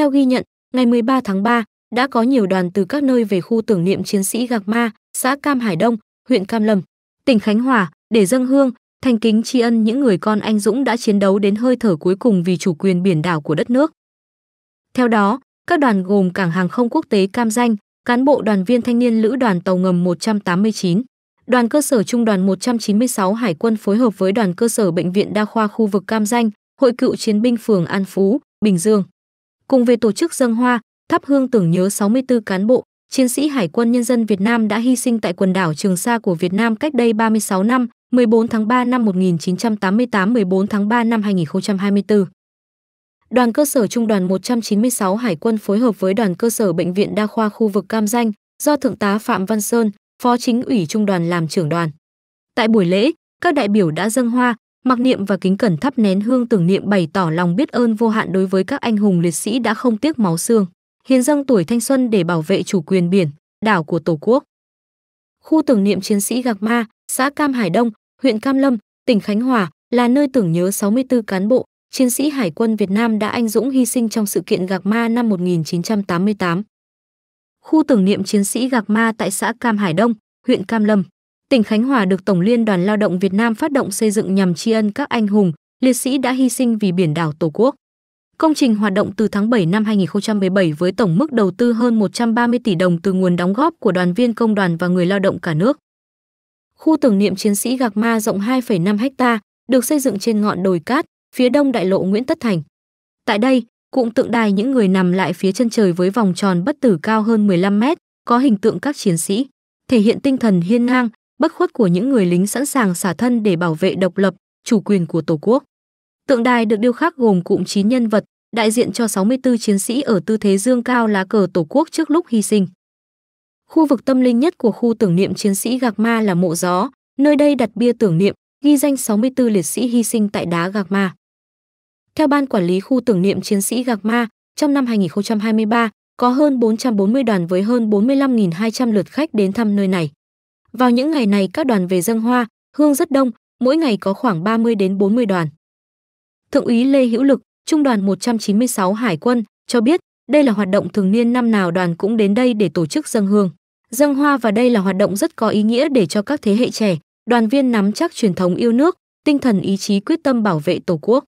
Theo ghi nhận, ngày 13 tháng 3, đã có nhiều đoàn từ các nơi về khu tưởng niệm chiến sĩ Gạc Ma, xã Cam Hải Đông, huyện Cam Lâm, tỉnh Khánh Hòa để dâng hương, thành kính tri ân những người con anh dũng đã chiến đấu đến hơi thở cuối cùng vì chủ quyền biển đảo của đất nước. Theo đó, các đoàn gồm Cảng hàng không quốc tế Cam Danh, cán bộ đoàn viên thanh niên lữ đoàn tàu ngầm 189, đoàn cơ sở trung đoàn 196 Hải quân phối hợp với đoàn cơ sở bệnh viện đa khoa khu vực Cam Danh, hội cựu chiến binh phường An Phú, Bình Dương Cùng về tổ chức dân hoa, thắp hương tưởng nhớ 64 cán bộ, chiến sĩ Hải quân Nhân dân Việt Nam đã hy sinh tại quần đảo Trường Sa của Việt Nam cách đây 36 năm, 14 tháng 3 năm 1988 14 tháng 3 năm 2024. Đoàn cơ sở Trung đoàn 196 Hải quân phối hợp với đoàn cơ sở Bệnh viện Đa khoa khu vực Cam Danh do Thượng tá Phạm Văn Sơn, Phó Chính ủy Trung đoàn làm trưởng đoàn. Tại buổi lễ, các đại biểu đã dâng hoa, mặc niệm và kính cẩn thắp nén hương tưởng niệm bày tỏ lòng biết ơn vô hạn đối với các anh hùng liệt sĩ đã không tiếc máu xương hiến dâng tuổi thanh xuân để bảo vệ chủ quyền biển đảo của tổ quốc khu tưởng niệm chiến sĩ gạc ma xã cam hải đông huyện cam lâm tỉnh khánh hòa là nơi tưởng nhớ 64 cán bộ chiến sĩ hải quân Việt Nam đã anh dũng hy sinh trong sự kiện Gạc Ma năm 1988. Khu tưởng niệm chiến sĩ Gạc Ma tại xã Cam Hải Đông, huyện Cam Lâm tỉnh Khánh Hòa được Tổng Liên đoàn Lao động Việt Nam phát động xây dựng nhằm tri ân các anh hùng, liệt sĩ đã hy sinh vì biển đảo Tổ quốc. Công trình hoạt động từ tháng 7 năm 2017 với tổng mức đầu tư hơn 130 tỷ đồng từ nguồn đóng góp của đoàn viên công đoàn và người lao động cả nước. Khu tưởng niệm chiến sĩ Gạc Ma rộng 2,5 ha được xây dựng trên ngọn đồi cát, phía đông đại lộ Nguyễn Tất Thành. Tại đây, cụm tượng đài những người nằm lại phía chân trời với vòng tròn bất tử cao hơn 15 mét, có hình tượng các chiến sĩ, thể hiện tinh thần hiên ngang, bất khuất của những người lính sẵn sàng xả thân để bảo vệ độc lập, chủ quyền của Tổ quốc. Tượng đài được điêu khắc gồm cụm chín nhân vật, đại diện cho 64 chiến sĩ ở tư thế dương cao lá cờ Tổ quốc trước lúc hy sinh. Khu vực tâm linh nhất của khu tưởng niệm chiến sĩ Gạc Ma là mộ gió, nơi đây đặt bia tưởng niệm, ghi danh 64 liệt sĩ hy sinh tại đá Gạc Ma. Theo Ban Quản lý Khu tưởng niệm chiến sĩ Gạc Ma, trong năm 2023, có hơn 440 đoàn với hơn 45.200 lượt khách đến thăm nơi này. Vào những ngày này các đoàn về dân hoa, hương rất đông, mỗi ngày có khoảng 30 đến 40 đoàn. Thượng úy Lê Hữu Lực, Trung đoàn 196 Hải quân, cho biết đây là hoạt động thường niên năm nào đoàn cũng đến đây để tổ chức dân hương. dân hoa và đây là hoạt động rất có ý nghĩa để cho các thế hệ trẻ, đoàn viên nắm chắc truyền thống yêu nước, tinh thần ý chí quyết tâm bảo vệ Tổ quốc.